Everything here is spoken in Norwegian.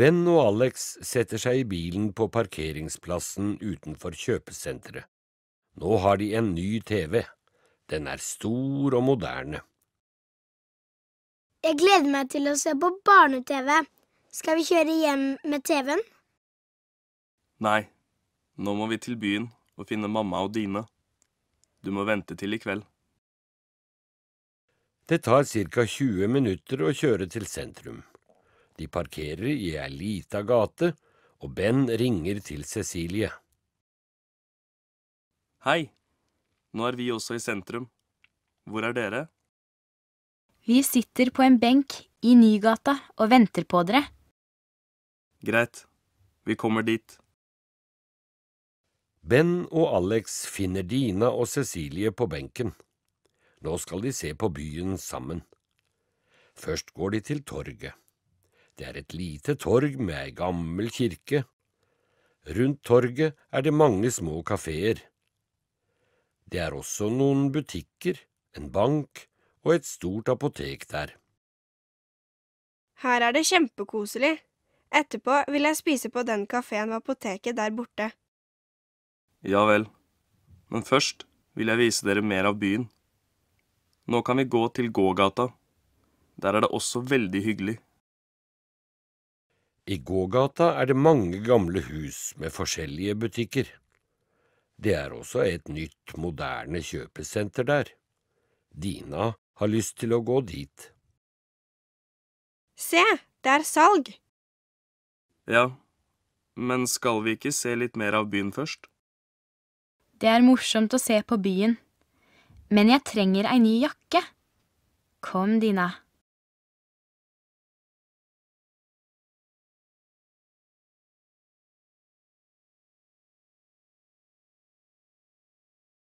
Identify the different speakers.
Speaker 1: Ben og Alex setter seg i bilen på parkeringsplassen utenfor kjøpesenteret. Nå har de en ny TV. Den er stor og moderne.
Speaker 2: Jeg gleder meg til å se på barne-TV. Skal vi kjøre hjem med TV-en? Nei. Nå må vi til byen og finne mamma og Dine. Du må vente til i kveld.
Speaker 1: Det tar ca. 20 minutter å kjøre til sentrum. De parkerer i ei lita gate, og Ben ringer til Cecilie.
Speaker 2: Hei. Nå er vi også i sentrum. Hvor er dere? Vi sitter på en benk i Nygata og venter på dere.
Speaker 1: Greit. Vi kommer dit. Ben og Alex finner Dina og Cecilie på benken. Nå skal de se på byen sammen. Først går de til torget. Det er et lite torg med ei gammel kirke. Rundt torget er det mange små kafeer. Det er også noen butikker, en bank og et stort apotek der. Her er det kjempekoselig. Etterpå vil jeg spise på den kafeen ved apoteket der borte.
Speaker 2: Ja vel. Men først vil jeg vise dere mer av byen. Nå kan vi
Speaker 1: gå til gågata. Der er det også veldig hyggelig. I gågata er det mange gamle hus med forskjellige butikker. Det er også et nytt, moderne kjøpesenter der. Dina har lyst til å gå dit.
Speaker 2: Se, det er salg! Ja, men skal vi ikke se litt mer av byen først? Det er morsomt å se på byen, men jeg trenger ei ny jakke. Kom, Dina.